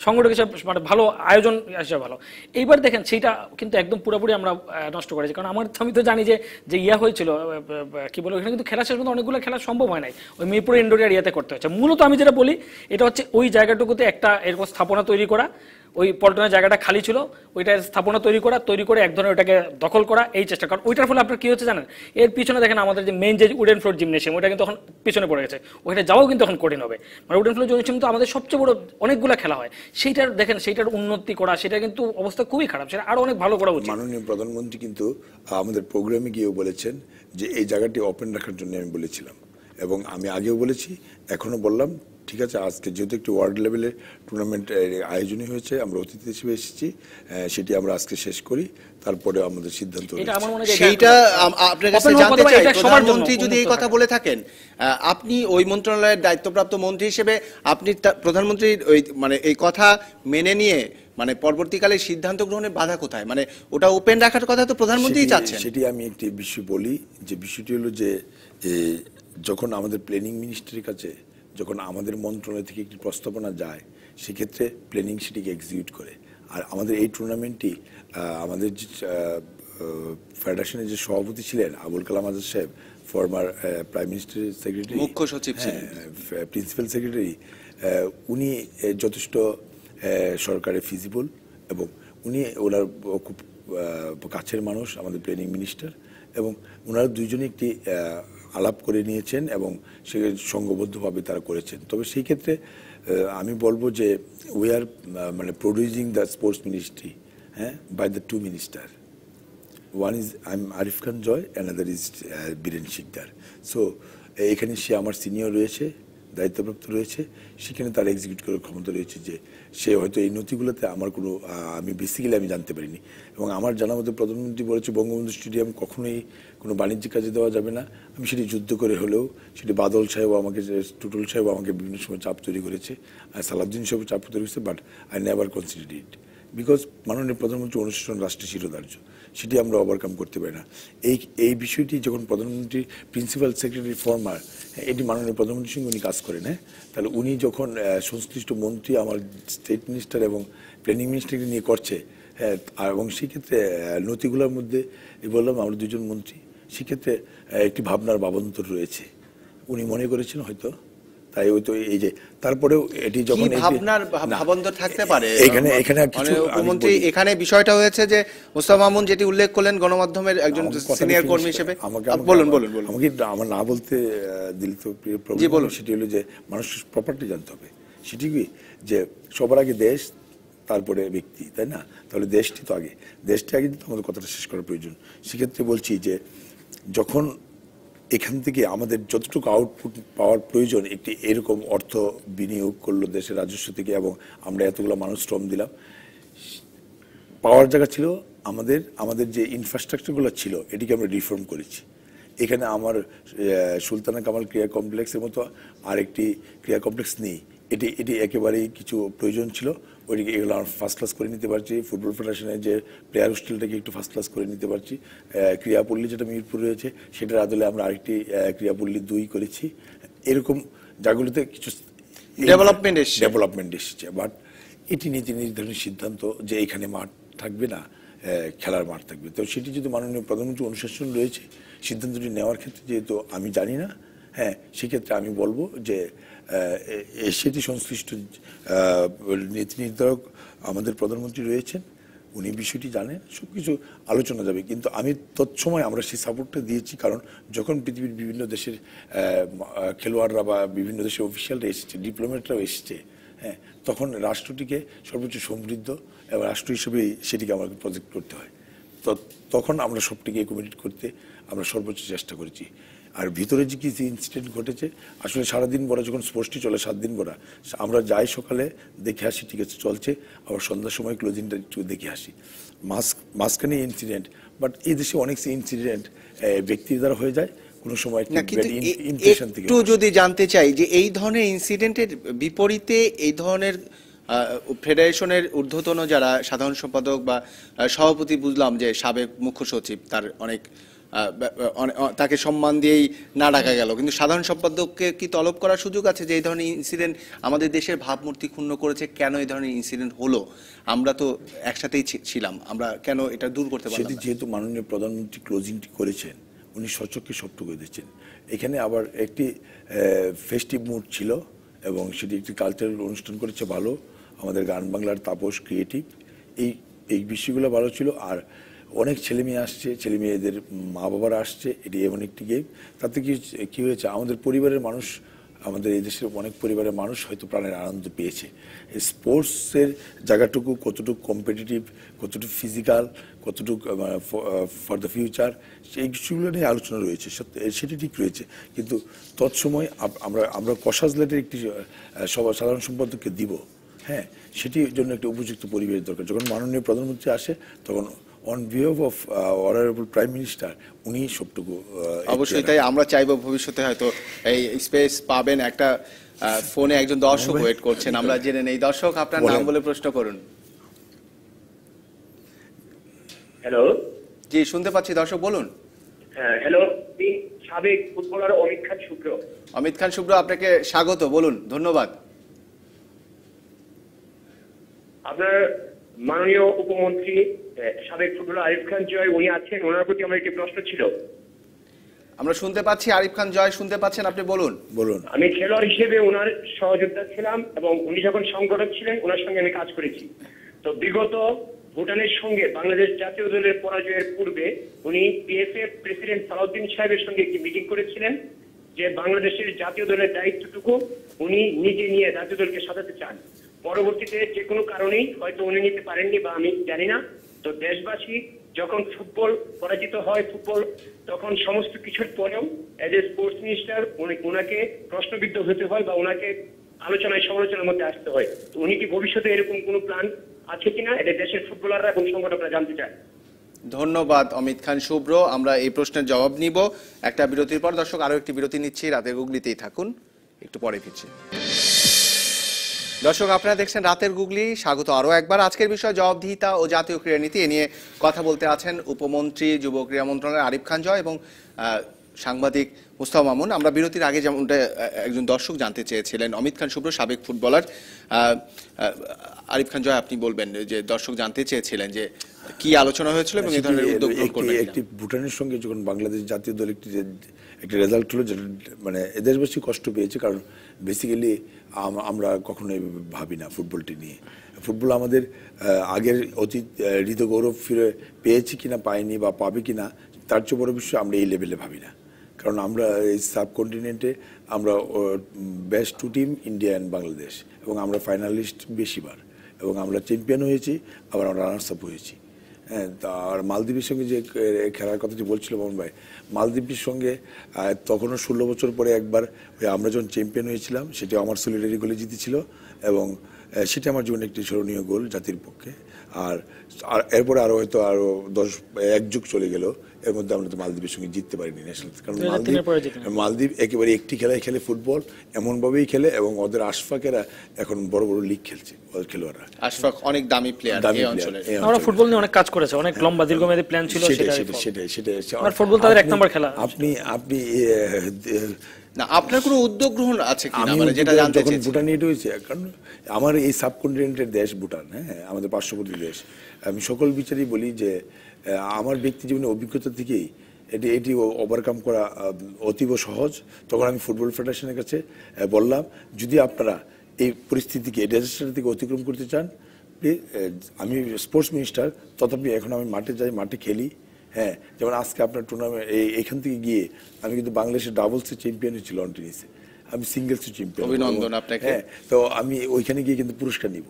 সংগঠক হিসেবে মানে ভালো আয়োজন হিসেবে ভালো এইবার দেখেন সেইটা কিন্তু একদম পুরোপুরি আমরা নষ্ট করেছি কারণ আমার আমি তো জানি যে যে ইয়া হয়েছিল কি বলবো এখানে কিন্তু খেলা শেষ পর্যন্ত অনেকগুলো খেলা সম্ভব হয় নাই ওই মিরপুর ইন্ডোরিয়ার ইয়াতে করতে হচ্ছে মূলত আমি যেটা বলি এটা হচ্ছে ওই জায়গাটুকুতে একটা এরকম স্থাপনা তৈরি করা ওই পল্টনের জায়গাটা খালি ছিল ওইটা স্থাপনা তৈরি করা তৈরি করে এক ধরনের ওইটাকে দখল করা এই চেষ্টা কারণ ওইটার ফলে আপনার কী হচ্ছে জানেন এর পিছনে দেখেন আমাদের যে মেন যে উডেন ফ্লোর জিমনেশিয়াম ওইটা কিন্তু এখন পিছনে পড়ে গেছে ওইটা যাওয়াও কিন্তু এখন কঠিন হবে মানে উডেন ফ্লোর জিমনেশিয়াম তো আমাদের সবচেয়ে বড় অনেকগুলো খেলা হয় সেইটার দেখেন সেইটার উন্নতি করা সেটা কিন্তু অবস্থা খুবই খারাপ সেটা আরও অনেক ভালো করা উচিত মাননীয় প্রধানমন্ত্রী কিন্তু আমাদের প্রোগ্রামে গিয়েও বলেছেন যে এই জায়গাটি ওপেন রাখার জন্য আমি বলেছিলাম এবং আমি আগেও বলেছি এখনও বললাম ঠিক আছে আজকে যেহেতু একটি ওয়ার্ল্ড লেভেলের টুর্নামেন্ট আয়োজনই হয়েছে আমরা অতিথি হিসেবে এসেছি সেটি আমরা আজকে শেষ করি তারপরে আমাদের সিদ্ধান্ত সেইটা আপনার কাছে জানতে চাই প্রধানমন্ত্রী যদি এই কথা বলে থাকেন আপনি ওই মন্ত্রণালয়ের দায়িত্বপ্রাপ্ত মন্ত্রী হিসেবে আপনি প্রধানমন্ত্রীর ওই মানে এই কথা মেনে নিয়ে মানে পরবর্তীকালে সিদ্ধান্ত গ্রহণের বাধা কোথায় মানে ওটা ওপেন রাখার কথা তো প্রধানমন্ত্রী চাচ্ছেন সেটি আমি একটি বিষয় বলি যে বিষয়টি হলো যে যখন আমাদের প্ল্যানিং মিনিস্ট্রির কাছে যখন আমাদের মন্ত্রণালয় থেকে একটি প্রস্তাবনা যায় সেক্ষেত্রে প্ল্যানিং সেটিকে এক্সিকিউট করে আর আমাদের এই টুর্নামেন্টটি আমাদের যে ফেডারেশনের যে সভাপতি ছিলেন আবুল কালাম আজাদ সাহেব ফর্মার প্রাইম মিনিস্টার সেক্রেটারি মুখ্য সচিব প্রিন্সিপাল হ্যাঁ, সেক্রেটারি উনি যথেষ্ট সরকারের ফিজিবল এবং উনি ওনার খুব কাছের মানুষ আমাদের প্ল্যানিং মিনিস্টার এবং ওনারা দুইজনে একটি আলাপ করে নিয়েছেন এবং সে সঙ্গবদ্ধভাবে তারা করেছেন তবে সেই ক্ষেত্রে আমি বলবো যে উই আর মানে প্রডিউসিং দ্য স্পোর্টস মিনিস্ট্রি হ্যাঁ by the two minister one is I am Arif Khan Joy another is Biren Sikdar so এখানে সে আমার সিনিয়র রয়েছে দায়িত্বপ্রাপ্ত রয়েছে সেখানে তার এক্সিকিউট করার ক্ষমতা রয়েছে যে সে হয়তো এই নথিগুলোতে আমার কোনো আমি বেসিক্যালি আমি জানতে পারিনি এবং আমার জানা মতো প্রধানমন্ত্রী বলেছে বঙ্গবন্ধু স্টেডিয়াম কখনোই কোনো বাণিজ্যিক কাজে দেওয়া যাবে না আমি সেটি যুদ্ধ করে হলেও সেটি বাদল সাহেব আমাকে টুটুল সাহেব আমাকে বিভিন্ন সময় চাপ তৈরি করেছে আর সালাউদ্দিন সাহেব চাপ তৈরি করেছে but I never consider it because মাননীয় প্রধানমন্ত্রী অনুশাসন রাষ্ট্রের শিরোধার্য সেটি আমরা ওভারকাম করতে পারি না এই এই বিষয়টি যখন প্রধানমন্ত্রী প্রিন্সিপাল সেক্রেটারি ফর্মার এটি মাননীয় প্রধানমন্ত্রীর সঙ্গে উনি কাজ করেন হ্যাঁ তাহলে উনি যখন সংশ্লিষ্ট মন্ত্রী আমার স্টেট মিনিস্টার এবং প্ল্যানিং মিনিস্টারকে নিয়ে করছে হ্যাঁ, এবং সেক্ষেত্রে নথিগুলোর মধ্যে বললাম আমরা দুজন মন্ত্রী সেক্ষেত্রে একটি ভাবনার বাবন্তর রয়েছে উনি মনে করেছেন হয়তো তাই ওই তো এই যে তারপরেও এটি যখন ভাবনার ভাবন্তর থাকতে পারে এখানে এখানে মানে মন্ত্রী এখানে বিষয়টা হয়েছে যে মোস্তফা মামুন যেটি উল্লেখ করলেন গণমাধ্যমের একজন সিনিয়র কর্মী হিসেবে আমাকে বলুন বলুন আমাকে আমার না বলতে দিল তো প্রিয় সেটি হলো যে মানুষ প্রপার্টি জানতে হবে সেটি কি যে সবার আগে দেশ তারপরে ব্যক্তি তাই না তাহলে দেশটি তো আগে দেশটি আগে কিন্তু আমাদের কথাটা শেষ করা প্রয়োজন সেক্ষেত্রে বলছি যে যখন এখান থেকে আমাদের যতটুকু আউটপুট পাওয়ার প্রয়োজন একটি এরকম অর্থ বিনিয়োগ করলো দেশের রাজস্ব থেকে এবং আমরা এতগুলো মানুষ শ্রম দিলাম পাওয়ার জায়গা ছিল আমাদের আমাদের যে ইনফ্রাস্ট্রাকচারগুলো ছিল এটিকে আমরা রিফর্ম করেছি এখানে আমার সুলতানা কামাল ক্রিয়া কমপ্লেক্সের মতো আরেকটি ক্রিয়া কমপ্লেক্স নেই এটি এটি একেবারেই কিছু প্রয়োজন ছিল ওইদিকে এগুলো আমরা ফার্স্ট ক্লাস করে নিতে পারছি ফুটবল ফেডারেশনের যে প্লেয়ার হোস্টেলটাকে একটু ফার্স্ট ক্লাস করে নিতে পারছি ক্রিয়াপল্লী যেটা মিরপুর রয়েছে সেটার আদলে আমরা আরেকটি ক্রিয়াপল্লী দুই করেছি এরকম জায়গাগুলোতে কিছু ডেভেলপমেন্ট এসেছে ডেভেলপমেন্ট এসেছে বাট এটি নীতি নির্ধারণী সিদ্ধান্ত যে এখানে মাঠ থাকবে না খেলার মাঠ থাকবে তো সেটি যদি মাননীয় প্রধানমন্ত্রী অনুশাসন রয়েছে সিদ্ধান্তটি নেওয়ার ক্ষেত্রে যেহেতু আমি জানি না হ্যাঁ সেক্ষেত্রে আমি বলবো যে সেটি সংশ্লিষ্ট নীতি নির্ধারক আমাদের প্রধানমন্ত্রী রয়েছেন উনি বিষয়টি জানেন সব কিছু আলোচনা যাবে কিন্তু আমি তৎসময় আমরা সেই সাপোর্টটা দিয়েছি কারণ যখন পৃথিবীর বিভিন্ন দেশের খেলোয়াড়রা বা বিভিন্ন দেশের অফিসিয়ালরা এসেছে ডিপ্লোমেটরাও এসেছে হ্যাঁ তখন রাষ্ট্রটিকে সর্বোচ্চ সমৃদ্ধ এবং রাষ্ট্র হিসেবে সেটিকে আমাকে প্রজেক্ট করতে হয় তখন আমরা সবটিকে কমিট করতে আমরা সর্বোচ্চ চেষ্টা করেছি আর ভিতরে যে কি ইনসিডেন্ট ঘটেছে আসলে সারাদিন বড়া যখন স্পোর্টসটি চলে সাত দিন বড়া আমরা যাই সকালে দেখে আসি ঠিক আছে চলছে আবার সন্ধ্যার সময় ক্লোজিংটা একটু দেখে আসি মাস্ক মাঝখানে ইনসিডেন্ট বাট এই দেশে অনেক ইনসিডেন্ট ব্যক্তির দ্বারা হয়ে যায় কোনো সময় একটু যদি জানতে চাই যে এই ধরনের ইনসিডেন্টের বিপরীতে এই ধরনের ফেডারেশনের ঊর্ধ্বতন যারা সাধারণ সম্পাদক বা সভাপতি বুঝলাম যে সাবেক মুখ্য সচিব তার অনেক তাকে সম্মান দিয়েই না ডাকা গেল কিন্তু সাধারণ সম্পাদককে কি তলব করার সুযোগ আছে যে এই ধরনের ইনসিডেন্ট আমাদের দেশের ভাবমূর্তি ক্ষুণ্ণ করেছে কেন এই ধরনের ইনসিডেন্ট হলো আমরা তো একসাথেই ছিলাম আমরা কেন এটা দূর করতে পারি যেহেতু মাননীয় প্রধানমন্ত্রী ক্লোজিংটি করেছেন উনি সচক্ষে সবটুকু দিয়েছেন এখানে আবার একটি ফেস্টিভ মুড ছিল এবং সেটি একটি কালচারাল অনুষ্ঠান করেছে ভালো আমাদের গান বাংলার তাপস ক্রিয়েটিভ এই এই বিষয়গুলো ভালো ছিল আর অনেক ছেলেমেয়ে আসছে মেয়েদের মা বাবারা আসছে এটি এমন একটি গেম তাতে কি কী হয়েছে আমাদের পরিবারের মানুষ আমাদের এই দেশের অনেক পরিবারের মানুষ হয়তো প্রাণের আনন্দ পেয়েছে স্পোর্টসের জায়গাটুকু কতটুকু কম্পিটিটিভ কতটুকু ফিজিক্যাল কতটুকু ফর দ্য ফিউচার সেই সেগুলো নিয়ে আলোচনা রয়েছে সেটি ঠিক রয়েছে কিন্তু তৎসময় আমরা আমরা কষাজলেটের একটি সভা সাধারণ সম্পাদককে দিব হ্যাঁ সেটির জন্য একটি উপযুক্ত পরিবেশ দরকার যখন মাননীয় প্রধানমন্ত্রী আসে তখন on behalf of honourable prime minister উনি সবটুকু uh, অবশ্যই তাই আমরা চাইবো ভবিষ্যতে হয়তো এই স্পেস পাবেন একটা ফোনে uh, একজন দর্শক ওয়েট করছেন আমরা জেনে নেই দর্শক আপনার নাম বলে প্রশ্ন করুন হ্যালো জি শুনতে পাচ্ছি দর্শক বলুন হ্যালো সাবেক ফুটবলার অমিত খান শুক্র অমিত খান শুক্র আপনাকে স্বাগত বলুন ধন্যবাদ আপনার মাননীয় উপমন্ত্রী সাবেক ফুটবলার আরিফ খান জয় উনি আছেন ওনার প্রতি আমার একটি প্রশ্ন ছিল আমরা শুনতে পাচ্ছি আরিফ খান জয় শুনতে পাচ্ছেন আপনি বলুন বলুন আমি খেলোয়াড় হিসেবে ওনার সহযোদ্ধা ছিলাম এবং উনি যখন সংগঠক ছিলেন ওনার সঙ্গে আমি কাজ করেছি তো বিগত ভুটানের সঙ্গে বাংলাদেশ জাতীয় দলের পরাজয়ের পূর্বে উনি পিএফএ প্রেসিডেন্ট সালাউদ্দিন সাহেবের সঙ্গে একটি মিটিং করেছিলেন যে বাংলাদেশের জাতীয় দলের দায়িত্বটুকু উনি নিজে নিয়ে জাতীয় দলকে সাজাতে চান পরবর্তীতে যে কোনো কারণেই হয়তো উনি নিতে পারেননি বা আমি জানি না তো দেশবাসী যখন ফুটবল পরাজিত হয় ফুটবল তখন সমস্ত কিছুর পরেও এজ এ স্পোর্টস মিনিস্টার ওনাকে প্রশ্নবিদ্ধ হতে হয় বা ওনাকে আলোচনায় সমালোচনার মধ্যে আসতে হয় তো উনি কি ভবিষ্যতে এরকম কোনো প্ল্যান আছে কিনা এটা দেশের ফুটবলাররা এবং সংগঠকরা জানতে চায় ধন্যবাদ অমিত খান শুভ্র আমরা এই প্রশ্নের জবাব নিব একটা বিরতির পর দর্শক আরও একটি বিরতি নিচ্ছি রাতে গুগলিতেই থাকুন একটু পরে ফিরছি দর্শক আপনারা দেখছেন রাতের গুগলি স্বাগত আরও একবার আজকের বিষয় জবাবদিহিতা ও জাতীয় ক্রীড়ানীতি এ নিয়ে কথা বলতে আছেন উপমন্ত্রী যুব ক্রীড়া মন্ত্রণালয়ের আরিফ খান জয় এবং সাংবাদিক মুস্তাফা মামুন আমরা বিরতির আগে যেমনটা একজন দর্শক জানতে চেয়েছিলেন অমিত খান শুভ্র সাবেক ফুটবলার আরিফ খান জয় আপনি বলবেন যে দর্শক জানতে চেয়েছিলেন যে কি আলোচনা হয়েছিল এবং এই ধরনের উদ্যোগ একটি ভুটানের সঙ্গে যখন বাংলাদেশ জাতীয় দল একটি একটি রেজাল্ট হলো যেটা মানে বেশি কষ্ট পেয়েছে কারণ বেসিক্যালি আমরা কখনোই ভাবি না ফুটবলটি নিয়ে ফুটবল আমাদের আগের অতীত হৃদগৌরব ফিরে পেয়েছি কিনা পাইনি বা পাবে কিনা তার চেয়ে বড় বিষয় আমরা এই লেভেলে ভাবি না কারণ আমরা এই সাবকন্টিনেন্টে আমরা best two team India and Bangladesh এবং আমরা ফাইনালিস্ট বেশিবার এবং আমরা চ্যাম্পিয়ন হয়েছি আবার আমরা রানার্স আপ হয়েছি হ্যাঁ, আর মালদ্বীপের সঙ্গে যে খেলার কথাটি বলছিল মোহন ভাই মালদ্বীপের সঙ্গে তখনও ষোলো বছর পরে একবার আমরা যখন চ্যাম্পিয়ন হয়েছিলাম সেটি আমার সলিডারি গোলে জিতেছিল এবং সেটা আমার জীবনে একটি স্মরণীয় গোল জাতির পক্ষে আর এরপরে আরও হয়তো আরও দশ এক যুগ চলে গেল এর মধ্যে আমরা তো মালদ্বীপের সঙ্গে জিততে পারিনি ন্যাশনাল কারণ মালদ্বীপ হ্যাঁ, মালদ্বীপ একেবারে একটি খেলায় খেলে ফুটবল এমনভাবেই খেলে এবং ওদের আশফাকেরা এখন বড় বড় লিগ খেলছে ওদের খেলোয়াড়রা আশফাক অনেক দামি প্লেয়ার এই অঞ্চলে আমরা ফুটবল নিয়ে অনেক কাজ করেছে অনেক লম্বা হ্যাঁ, দীর্ঘমেয়াদী প্ল্যান ছিল সেটা সেটা সেটা আর ফুটবল তাদের এক নম্বর খেলা আপনি আপনি না আপনার কোনো উদ্যোগ গ্রহণ আছে কিনা মানে যেটা জানতে চাই ভুটান এটা হয়েছে কারণ আমার এই সাবকন্টিনেন্টের দেশ ভুটান হ্যাঁ আমাদের পার্শ্ববর্তী দেশ আমি সকল বিচারই বলি যে আমার ব্যক্তি জীবনের অভিজ্ঞতা থেকেই এটি এটি ওভারকাম করা অতীব সহজ তখন আমি ফুটবল ফেডারেশনের কাছে বললাম যদি আপনারা এই পরিস্থিতিকে ডিজাস্টার থেকে অতিক্রম করতে চান আমি স্পোর্টস মিনিস্টার তথাপি এখন আমি মাঠে যাই মাঠে খেলি হ্যাঁ যেমন আজকে আপনার টুর্নামেন্ট এখান থেকে গিয়ে আমি কিন্তু বাংলাদেশের ডাবলসে চ্যাম্পিয়ন হয়েছি লন টেনিসে আমি সিঙ্গেলসে চ্যাম্পিয়ন অভিনন্দন আপনাকে হ্যাঁ তো আমি ওইখানে গিয়ে কিন্তু পুরস্কার নিব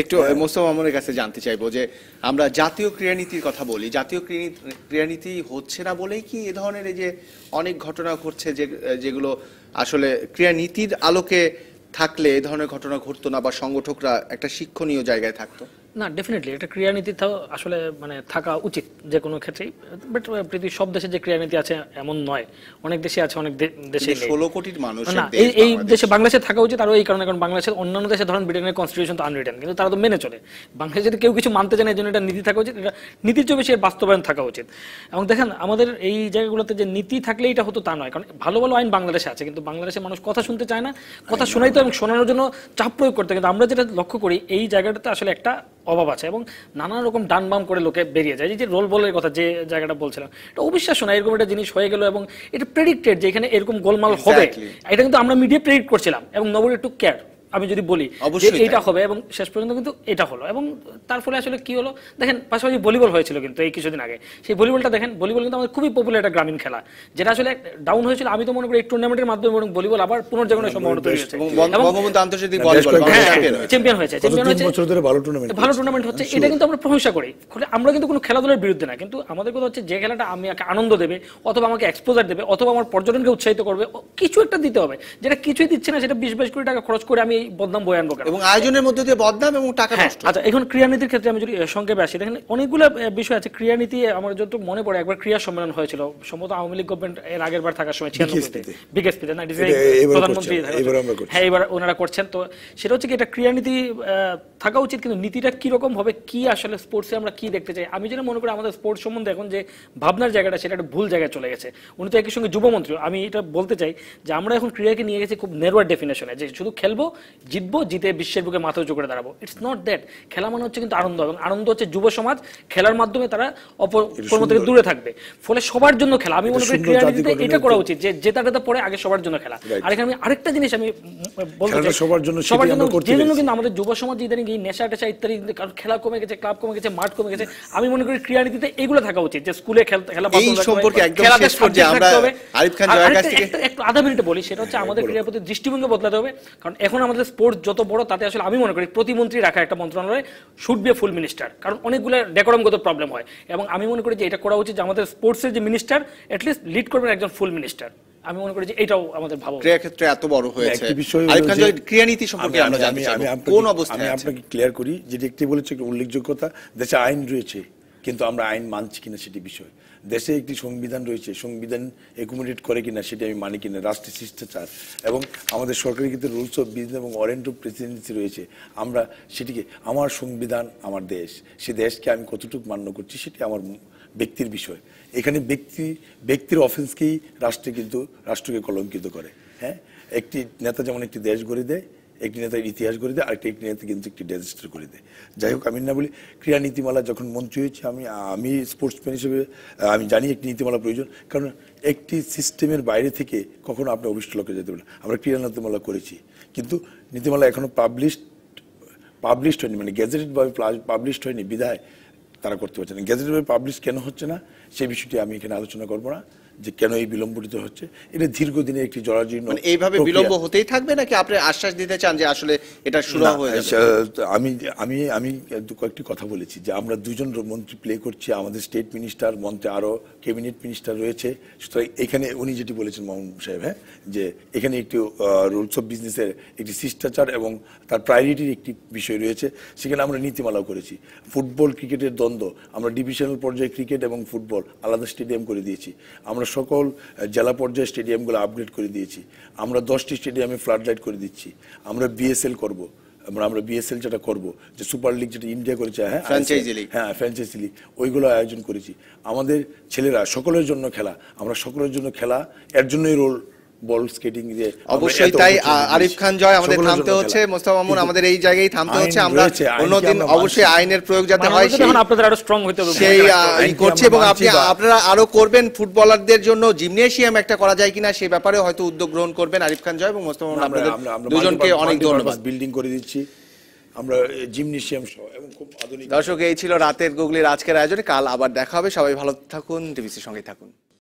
একটু হ্যাঁ। মোস্তফা আমরের কাছে জানতে চাইবো যে আমরা জাতীয় ক্রিয়ানীতির কথা বলি জাতীয় ক্রিয়ানীতি হচ্ছে না বলেই কি এ ধরনের এই যে অনেক ঘটনা ঘটছে যে যেগুলো আসলে ক্রীড়ানীতির আলোকে থাকলে এ ধরনের ঘটনা ঘটতো না বা সংগঠকরা একটা শিক্ষণীয় জায়গায় থাকতো না ডেফিনেটলি এটা ক্রিয়ানীতি আসলে মানে থাকা উচিত যে কোনো ক্ষেত্রেই বাট uh, পৃথিবীর সব দেশে যে ক্রিয়ানীতি আছে এমন নয় অনেক দেশে আছে অনেক দেশে ষোলো কোটির মানুষ না এই দেশে বাংলাদেশে থাকা উচিত আর এই কারণে কারণ বাংলাদেশের অন্যান্য দেশে ধরেন ব্রিটেনের কনস্টিটিউশন তো আনরিটেন কিন্তু তারা তো মেনে চলে বাংলাদেশে যদি কেউ কিছু মানতে চায় এই জন্য এটা নীতি থাকা উচিত এটা নীতির চেয়ে বেশি বাস্তবায়ন থাকা উচিত এবং দেখেন আমাদের এই জায়গাগুলোতে যে নীতি থাকলে এটা হতো তা নয় কারণ ভালো ভালো আইন বাংলাদেশে আছে কিন্তু বাংলাদেশের মানুষ কথা শুনতে চায় না কথা শোনাই তো এবং শোনানোর জন্য চাপ প্রয়োগ করতে কিন্তু আমরা যেটা লক্ষ্য করি এই জায়গাটাতে আসলে একটা অভাব আছে এবং নানা রকম ডান বাম করে লোকে বেরিয়ে যায় যে রোল বলের কথা যে জায়গাটা বলছিলাম এটা অবিশ্বাস না এরকম একটা জিনিস হয়ে গেল এবং এটা প্রেডিক্টেড যে এখানে এরকম গোলমাল হবে এটা কিন্তু আমরা মিডিয়া প্রেডিক্ট করছিলাম এবং নবরি টু কেয়ার আমি যদি বলি এটা হবে এবং শেষ পর্যন্ত কিন্তু এটা হলো এবং তার ফলে আসলে কি হলো দেখেন পাশাপাশি ভলিবল হয়েছিল কিন্তু এই কিছুদিন আগে সেই ভলিবলটা দেখেন ভলিবল কিন্তু আমাদের খুবই পপুলার একটা গ্রামীণ খেলা যেটা আসলে ডাউন হয়েছিল আমি তো মনে করি এই টুর্নামেন্টের মাধ্যমে এবং ভলিবল আবার পুনর্জাগরণের সম্ভাবনা তৈরি হয়েছে চ্যাম্পিয়ন হ্যাঁ, হয়েছে চ্যাম্পিয়ন হয়েছে ভালো টুর্নামেন্ট ভালো টুর্নামেন্ট হচ্ছে হ্যাঁ, এটা কিন্তু আমরা প্রশংসা করি আমরা কিন্তু কোনো খেলাধুলার বিরুদ্ধে না কিন্তু আমাদের কথা হচ্ছে যে খেলাটা আমি আনন্দ দেবে অথবা আমাকে এক্সপোজার দেবে অথবা আমার পর্যটনকে উৎসাহিত করবে কিছু একটা দিতে হবে যেটা কিছুই দিচ্ছে না সেটা বিশ বাইশ কোটি টাকা খরচ করে আমি এই বদনাম বয়ে আনবো এবং আয়োজনের মধ্যে দিয়ে বদনাম এবং টাকা হ্যাঁ, নষ্ট আচ্ছা এখন ক্রিয়ানীতির ক্ষেত্রে আমি যদি সংক্ষেপে আসি দেখেন অনেকগুলো বিষয় আছে ক্রিয়ানীতি আমার যত মনে পড়ে একবার ক্রিয়া সম্মেলন হয়েছিল সম্ভবত আওয়ামী লীগ গভর্নমেন্ট এর আগের বার থাকার সময় ছিল বিকেএসপিতে না প্রধানমন্ত্রী হ্যাঁ এবার ওনারা করছেন তো সেটা হচ্ছে কি এটা ক্রিয়ানীতি থাকা উচিত কিন্তু নীতিটা কি রকম হবে কি আসলে স্পোর্টসে আমরা কি দেখতে চাই আমি যেন মনে করি আমাদের স্পোর্টস সম্বন্ধে এখন যে ভাবনার জায়গাটা সেটা একটা ভুল জায়গায় চলে গেছে উনি তো একই সঙ্গে যুবমন্ত্রী আমি এটা বলতে চাই যে আমরা এখন ক্রীড়াকে নিয়ে গেছি খুব নেরওয়ার ডেফিনেশনে যে শুধু খেলবো জিতবো জিতে বিশ্বের বুকে মাথা উঁচু করে দাঁড়াবো ইটস নট দ্যাট খেলা মানে হচ্ছে কিন্তু আনন্দ এবং আনন্দ হচ্ছে যুব সমাজ খেলার মাধ্যমে তারা অপকর্ম থেকে দূরে থাকবে ফলে সবার জন্য খেলা আমি মনে করি ক্রীড়ানীতিতে এটা করা উচিত যে জেতাটা পরে আগে সবার জন্য খেলা আর এখানে আমি আরেকটা জিনিস আমি বলতে চাই সবার জন্য সবার জন্য যে জন্য কিন্তু আমাদের যুব সমাজ ইদানিং এই নেশা টেশা ইত্যাদি কারণ খেলা কমে গেছে ক্লাব কমে গেছে মাঠ কমে গেছে আমি মনে করি ক্রীড়ানীতিতে এগুলো থাকা উচিত যে স্কুলে খেলা এই সম্পর্কে একদম শেষ আমরা আরিফ খান কাছ থেকে একটু আধা মিনিটে বলি সেটা হচ্ছে হ্যাঁ, আমাদের ক্রীড়ার প্রতি দৃষ্টিভঙ্গি বদলাতে হবে কারণ এখন আমাদের আমাদের স্পোর্টস যত বড় তাতে আসলে আমি মনে করি প্রতিমন্ত্রী রাখা একটা মন্ত্রণালয়ে should be a full minister কারণ অনেকগুলো ডেকোরামগত প্রবলেম হয় এবং আমি মনে করি যে এটা করা উচিত যে আমাদের স্পোর্টসের যে মিনিস্টার অ্যাটলিস্ট লিড করবেন একজন ফুল মিনিস্টার আমি মনে করি যে এটাও আমাদের ভাবা ক্ষেত্রে এত বড় হ্যাঁ, হয়েছে আরিফ নীতি সম্পর্কে আমরা কোন অবস্থায় আমি আপনাকে ক্লিয়ার করি যেটি একটি বলেছে উল্লেখযোগ্যতা দেশে আইন রয়েছে কিন্তু আমরা আইন মানছি কিনা সেটি বিষয় দেশে একটি সংবিধান রয়েছে সংবিধান একুমোডেট করে কিনা সেটি আমি মানি কিনা রাষ্ট্রের শিষ্টাচার এবং আমাদের সরকারি কিন্তু রুলস অফ বিজনেস এবং অরেন্ট অফ প্রেসিডেন্সি রয়েছে আমরা সেটিকে আমার সংবিধান আমার দেশ সে দেশকে আমি কতটুকু মান্য করছি সেটি আমার ব্যক্তির বিষয় এখানে ব্যক্তি ব্যক্তির অফেন্সকেই রাষ্ট্রে কিন্তু রাষ্ট্রকে কলঙ্কিত করে হ্যাঁ একটি নেতা যেমন একটি দেশ গড়ে দেয় একটি নেতার ইতিহাস করে দেয় আরেকটা একটি নেতা কিন্তু একটি ডেজিস্টার করে দেয় যাই হোক আমি না বলি ক্রীড়া নীতিমালা যখন মন্ত্রী হয়েছে আমি আমি স্পোর্টসম্যান হিসেবে আমি জানি একটি নীতিমালা প্রয়োজন কারণ একটি সিস্টেমের বাইরে থেকে কখনো আপনি অভিষ্ট লক্ষ্যে যেতে পারেন আমরা ক্রীড়া নীতিমালা করেছি কিন্তু নীতিমালা এখনও পাবলিশ পাবলিশড হয়নি মানে গেজেটেডভাবে পাবলিশড হয়নি বিধায় তারা করতে পারছে না গেজেটেডভাবে পাবলিশ কেন হচ্ছে না সেই বিষয়টি আমি এখানে আলোচনা করবো না যে কেন এই বিলম্বিত হচ্ছে এটা দীর্ঘদিনে একটি জরাজীর্ণ মানে এইভাবে বিলম্ব হতেই থাকবে নাকি আপনি আশ্বাস দিতে চান যে আসলে এটা শুরু হয়ে আমি আমি আমি কয়েকটি কথা বলেছি যে আমরা দুজন মন্ত্রী প্লে করছি আমাদের স্টেট মিনিস্টার মন্ত্রী আরও ক্যাবিনেট মিনিস্টার রয়েছে সুতরাং এখানে উনি যেটি বলেছেন মোহন সাহেব হ্যাঁ যে এখানে একটি রুলস অফ বিজনেসের একটি শিষ্টাচার এবং তার প্রায়োরিটির একটি বিষয় রয়েছে সেখানে আমরা নীতিমালাও করেছি ফুটবল ক্রিকেটের দ্বন্দ্ব আমরা ডিভিশনাল পর্যায়ে ক্রিকেট এবং ফুটবল আলাদা স্টেডিয়াম করে দিয়েছি আমরা সকল জেলা পর্যায়ে স্টেডিয়ামগুলো আপগ্রেড করে দিয়েছি আমরা দশটি স্টেডিয়ামে ফ্লাড লাইট করে দিচ্ছি আমরা বিএসএল করব আমরা আমরা বিএসএল যেটা করব যে সুপার লিগ যেটা ইন্ডিয়া করেছে হ্যাঁ ফ্র্যাঞ্চাইজি লিগ হ্যাঁ ফ্র্যাঞ্চাইজি লিগ ওইগুলো আয়োজন করেছি আমাদের ছেলেরা সকলের জন্য খেলা আমরা সকলের জন্য খেলা এর জন্যই রোল বল স্কেটিং যে অবশ্যই তাই আরিফ খান জয় আমাদের থামতে হচ্ছে মোস্তফা মামুন আমাদের এই জায়গায় থামতে হচ্ছে আমরা অন্যদিন অবশ্যই আইনের প্রয়োগ যাতে মানে হয় এখন আপনাদের আরো স্ট্রং হতে হবে সেই করছে এবং আপনি আপনারা আরো করবেন ফুটবলারদের জন্য জিমনেশিয়াম একটা করা যায় কিনা সে ব্যাপারে হয়তো উদ্যোগ গ্রহণ করবেন আরিফ খান জয় এবং মোস্তফা মামুন আপনাদের দুজনকে অনেক ধন্যবাদ বিল্ডিং করে দিচ্ছি আমরা জিমনেশিয়াম সহ এবং খুব আধুনিক দর্শক এই ছিল রাতের গুগলির আজকের আয়োজনে কাল আবার দেখা হবে সবাই ভালো থাকুন টিভিসির সঙ্গে থাকুন